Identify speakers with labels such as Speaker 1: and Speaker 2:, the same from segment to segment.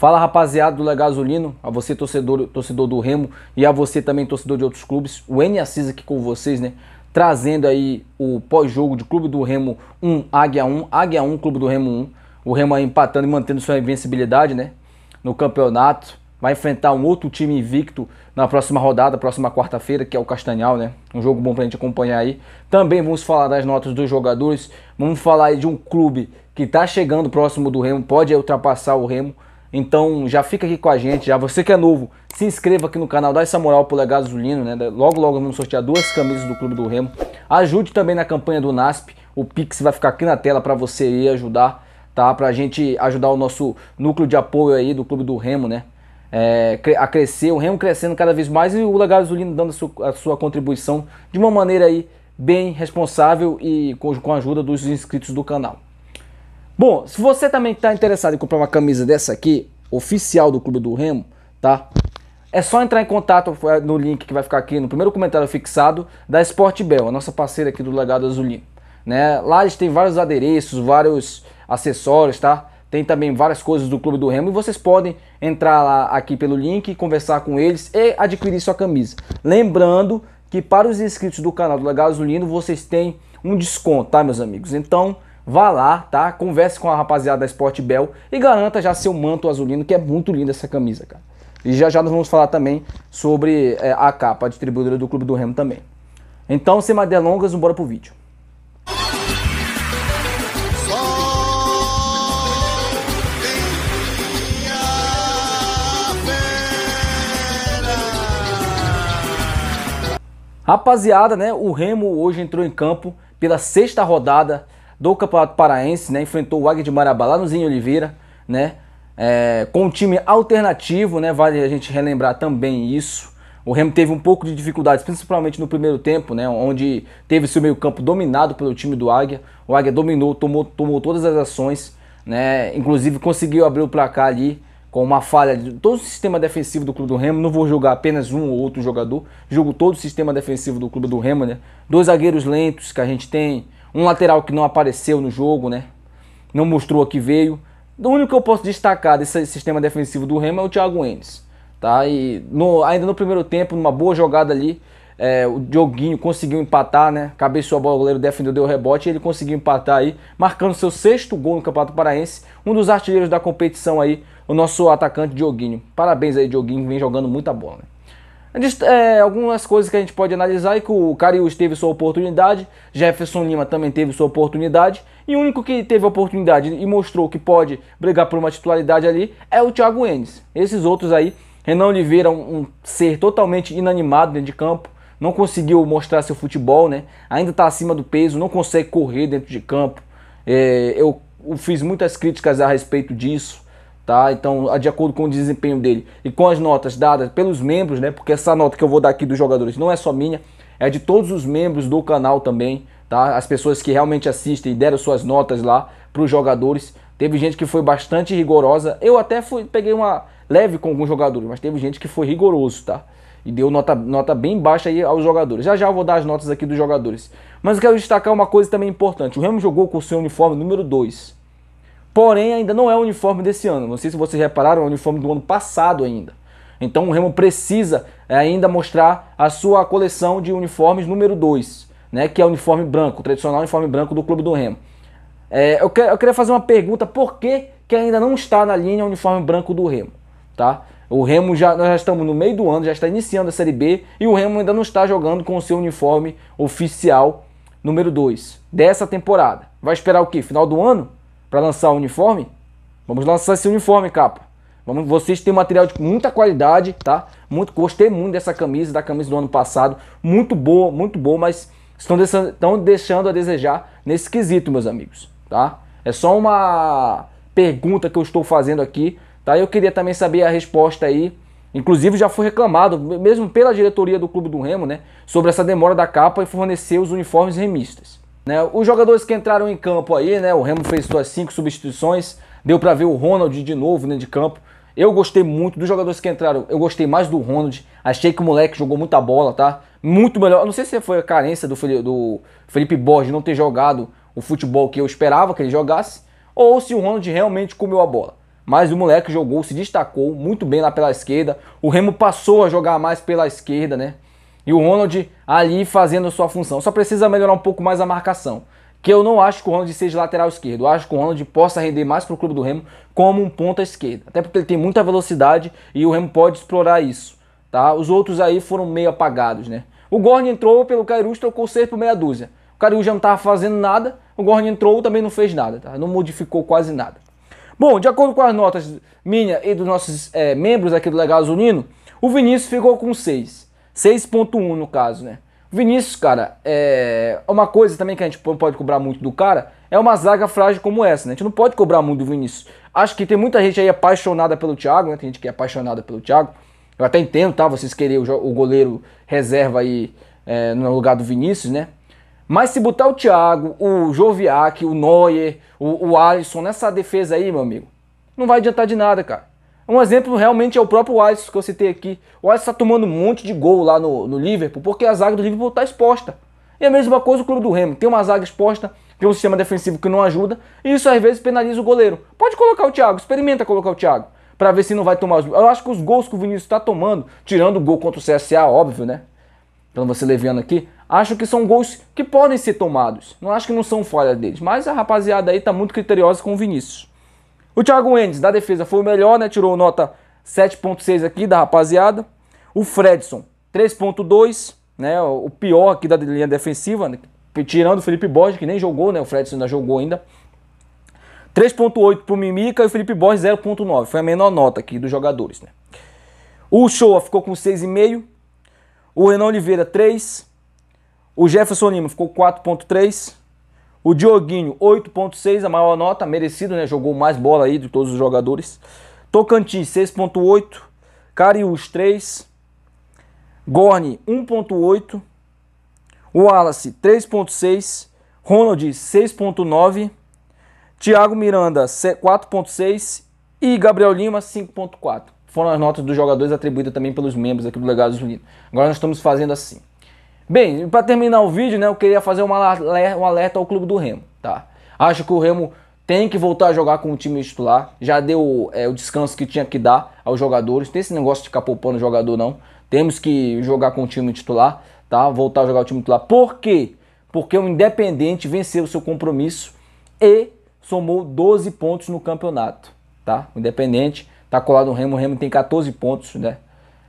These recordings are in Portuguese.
Speaker 1: Fala rapaziada do Legasolino, a você torcedor, torcedor do Remo e a você também torcedor de outros clubes, o N Assis aqui com vocês, né? Trazendo aí o pós-jogo de Clube do Remo 1, Águia 1, Águia 1, Clube do Remo 1. O Remo aí empatando e mantendo sua invencibilidade, né? No campeonato. Vai enfrentar um outro time invicto na próxima rodada, próxima quarta-feira, que é o Castanhal, né? Um jogo bom pra gente acompanhar aí. Também vamos falar das notas dos jogadores. Vamos falar aí de um clube que tá chegando próximo do Remo, pode ultrapassar o Remo. Então já fica aqui com a gente, já você que é novo, se inscreva aqui no canal, dá essa moral pro Legado Zulino, né? Logo logo vamos sortear duas camisas do Clube do Remo. Ajude também na campanha do NASP, o Pix vai ficar aqui na tela para você ir ajudar, tá? Pra gente ajudar o nosso núcleo de apoio aí do Clube do Remo, né? É, a crescer, o Remo crescendo cada vez mais e o Legado Zulino dando a sua, a sua contribuição de uma maneira aí bem responsável e com, com a ajuda dos inscritos do canal. Bom, se você também está interessado em comprar uma camisa dessa aqui, oficial do Clube do Remo, tá? É só entrar em contato é, no link que vai ficar aqui no primeiro comentário fixado da Sportbel, a nossa parceira aqui do Legado Azulino, Né? Lá eles têm vários adereços, vários acessórios, tá? Tem também várias coisas do Clube do Remo e vocês podem entrar lá aqui pelo link, conversar com eles e adquirir sua camisa. Lembrando que para os inscritos do canal do Legado Azulino vocês têm um desconto, tá meus amigos? Então vá lá, tá? Converse com a rapaziada da Sport Bell e garanta já seu manto azulino, que é muito linda essa camisa, cara. E já já nós vamos falar também sobre é, a capa, a distribuidora do Clube do Remo também. Então, sem mais delongas, bora pro vídeo. Rapaziada, né? O Remo hoje entrou em campo pela sexta rodada do Campeonato Paraense, né? Enfrentou o Águia de Marabá lá no Zinho Oliveira, né? É, com um time alternativo, né? Vale a gente relembrar também isso. O Remo teve um pouco de dificuldades, principalmente no primeiro tempo, né? Onde teve seu meio-campo dominado pelo time do Águia. O Águia dominou, tomou, tomou todas as ações, né? Inclusive conseguiu abrir o placar ali com uma falha de todo o sistema defensivo do Clube do Remo. Não vou jogar apenas um ou outro jogador, jogo todo o sistema defensivo do Clube do Remo, né? Dois zagueiros lentos que a gente tem, um lateral que não apareceu no jogo, né? Não mostrou a que veio. O único que eu posso destacar desse sistema defensivo do Remo é o Thiago Enes. Tá? E no, ainda no primeiro tempo, numa boa jogada ali, é, o Dioguinho conseguiu empatar, né? Cabeçou a bola, o goleiro defendeu, deu rebote e ele conseguiu empatar aí, marcando seu sexto gol no Campeonato Paraense. Um dos artilheiros da competição aí, o nosso atacante Dioguinho. Parabéns aí, Dioguinho, que vem jogando muita bola. Né? É, algumas coisas que a gente pode analisar é que o Carius teve sua oportunidade, Jefferson Lima também teve sua oportunidade, e o único que teve oportunidade e mostrou que pode brigar por uma titularidade ali é o Thiago Enes. Esses outros aí, Renan Oliveira, um, um ser totalmente inanimado dentro de campo, não conseguiu mostrar seu futebol, né? ainda está acima do peso, não consegue correr dentro de campo. É, eu, eu fiz muitas críticas a respeito disso. Tá? Então, de acordo com o desempenho dele e com as notas dadas pelos membros, né? Porque essa nota que eu vou dar aqui dos jogadores não é só minha, é de todos os membros do canal também, tá? As pessoas que realmente assistem e deram suas notas lá para os jogadores. Teve gente que foi bastante rigorosa. Eu até fui, peguei uma leve com alguns jogadores, mas teve gente que foi rigoroso, tá? E deu nota, nota bem baixa aí aos jogadores. Já já eu vou dar as notas aqui dos jogadores. Mas eu quero destacar uma coisa também importante. O Remo jogou com o seu uniforme número 2 Porém, ainda não é o uniforme desse ano. Não sei se vocês repararam, é o uniforme do ano passado ainda. Então o Remo precisa é, ainda mostrar a sua coleção de uniformes número 2, né, que é o uniforme branco, o tradicional uniforme branco do Clube do Remo. É, eu, que, eu, queria fazer uma pergunta, por que, que ainda não está na linha o uniforme branco do Remo? Tá? O Remo já, nós já estamos no meio do ano, já está iniciando a Série B e o Remo ainda não está jogando com o seu uniforme oficial número 2 dessa temporada. Vai esperar o quê? Final do ano? para lançar o uniforme? Vamos lançar esse uniforme, capa. Vamos, vocês têm material de muita qualidade, tá? Muito, gostei muito dessa camisa, da camisa do ano passado. Muito boa, muito boa, mas estão deixando, estão deixando a desejar nesse quesito, meus amigos, tá? É só uma pergunta que eu estou fazendo aqui, tá? Eu queria também saber a resposta aí. Inclusive já foi reclamado, mesmo pela diretoria do Clube do Remo, né? Sobre essa demora da capa e fornecer os uniformes remistas. Né? Os jogadores que entraram em campo aí, né? O Remo fez suas cinco substituições, deu para ver o Ronald de novo né, de campo. Eu gostei muito dos jogadores que entraram. Eu gostei mais do Ronald. Achei que o moleque jogou muita bola, tá? Muito melhor. Eu não sei se foi a carência do, do Felipe Borges não ter jogado o futebol que eu esperava que ele jogasse, ou se o Ronald realmente comeu a bola. Mas o moleque jogou, se destacou muito bem lá pela esquerda. O Remo passou a jogar mais pela esquerda, né? E o Ronald ali fazendo a sua função. Só precisa melhorar um pouco mais a marcação. Que eu não acho que o Ronald seja lateral esquerdo. Eu acho que o Ronald possa render mais para o clube do Remo como um ponta esquerda. Até porque ele tem muita velocidade e o Remo pode explorar isso. Tá? Os outros aí foram meio apagados, né? O Gorn entrou pelo e trocou 6 por meia dúzia. O Cairu já não estava fazendo nada, o Gorn entrou também não fez nada, tá? não modificou quase nada. Bom, de acordo com as notas minha e dos nossos é, membros aqui do Legado Zunino, o Vinícius ficou com 6. 6.1 no caso, né? Vinícius, cara, é uma coisa também que a gente pode cobrar muito do cara é uma zaga frágil como essa, né? A gente não pode cobrar muito do Vinícius. Acho que tem muita gente aí apaixonada pelo Thiago, né? Tem gente que é apaixonada pelo Thiago. Eu até entendo, tá? Vocês querem o, goleiro reserva aí é, no lugar do Vinícius, né? Mas se botar o Thiago, o Joviac, o Neuer, o, o Alisson nessa defesa aí, meu amigo, não vai adiantar de nada, cara. Um exemplo realmente é o próprio Alisson que eu citei aqui. O Alisson está tomando um monte de gol lá no, no Liverpool porque a zaga do Liverpool está exposta. E a mesma coisa o clube do Remo. Tem uma zaga exposta, tem um sistema defensivo que não ajuda, e isso às vezes penaliza o goleiro. Pode colocar o Thiago, experimenta colocar o Thiago, para ver se não vai tomar os Eu acho que os gols que o Vinícius está tomando, tirando o gol contra o CSA, óbvio, né? Então você leviando aqui, acho que são gols que podem ser tomados. Não acho que não são falhas deles, mas a rapaziada aí tá muito criteriosa com o Vinícius. O Thiago Mendes, da defesa, foi o melhor, né? Tirou nota 7.6 aqui da rapaziada. O Fredson, 3.2, né? O pior aqui da linha defensiva, né? tirando o Felipe Borges, que nem jogou, né? O Fredson ainda jogou ainda. 3.8 pro Mimica e o Felipe Borges 0.9. Foi a menor nota aqui dos jogadores, né? O Shoa ficou com 6,5. O Renan Oliveira, 3. O Jefferson Lima ficou 4.3. O Dioguinho, 8.6, a maior nota, merecido, né? Jogou mais bola aí de todos os jogadores. Tocantins, 6.8. Cariús, 3. Gorni, 1.8. Wallace, 3.6. Ronald, 6.9. Thiago Miranda, 4.6. E Gabriel Lima, 5.4. Foram as notas dos jogadores atribuídas também pelos membros aqui do Legado dos Unidos. Agora nós estamos fazendo assim. Bem, para terminar o vídeo, né, eu queria fazer um alerta ao clube do Remo, tá? Acho que o Remo tem que voltar a jogar com o time titular. Já deu é, o descanso que tinha que dar aos jogadores. Tem esse negócio de ficar poupando o jogador, não. Temos que jogar com o time titular, tá? Voltar a jogar o time titular. Por quê? Porque o Independente venceu o seu compromisso e somou 12 pontos no campeonato, tá? O Independente tá colado no Remo, o Remo tem 14 pontos, né?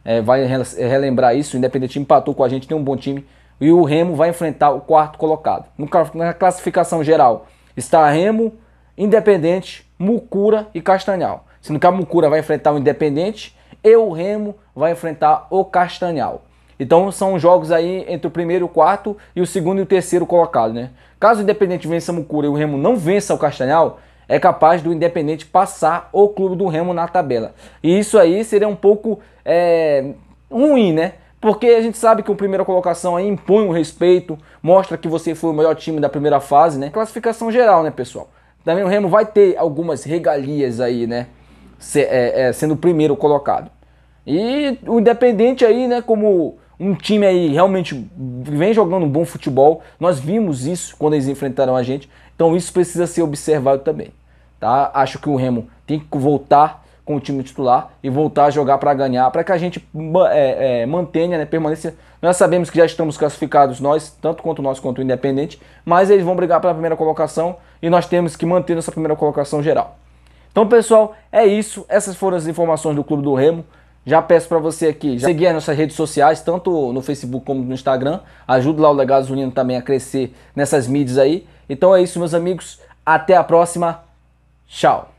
Speaker 1: é, vai relembrar isso. O Independente empatou com a gente, tem um bom time. E o Remo vai enfrentar o quarto colocado. Na classificação geral está Remo, Independente, Mucura e Castanhal. Sendo que a Mucura vai enfrentar o Independente e o Remo vai enfrentar o Castanhal. Então são jogos aí entre o primeiro e o quarto e o segundo e o terceiro colocado, né? Caso o Independente vença a Mucura e o Remo não vença o Castanhal, é capaz do Independente passar o clube do Remo na tabela. E isso aí seria um pouco é, ruim, né? Porque a gente sabe que o primeira colocação aí impõe um respeito, mostra que você foi o melhor time da primeira fase, né? Classificação geral, né, pessoal? Também o Remo vai ter algumas regalias aí, né? é, é, sendo o primeiro colocado. E o Independente aí, né, como um time aí realmente vem jogando um bom futebol, nós vimos isso quando eles enfrentaram a gente, então isso precisa ser observado também. Tá? Acho que o Remo tem que voltar com o time titular e voltar a jogar para ganhar, para que a gente é, é, mantenha, né, permaneça. Nós sabemos que já estamos classificados nós, tanto quanto nós quanto o Independente, mas eles vão brigar pela primeira colocação e nós temos que manter nossa primeira colocação geral. Então, pessoal, é isso. Essas foram as informações do Clube do Remo. Já peço para você aqui já seguir as nossas redes sociais, tanto no Facebook como no Instagram. Ajude lá o Legado Unido também a crescer nessas mídias aí. Então é isso, meus amigos. Até a próxima. Tchau!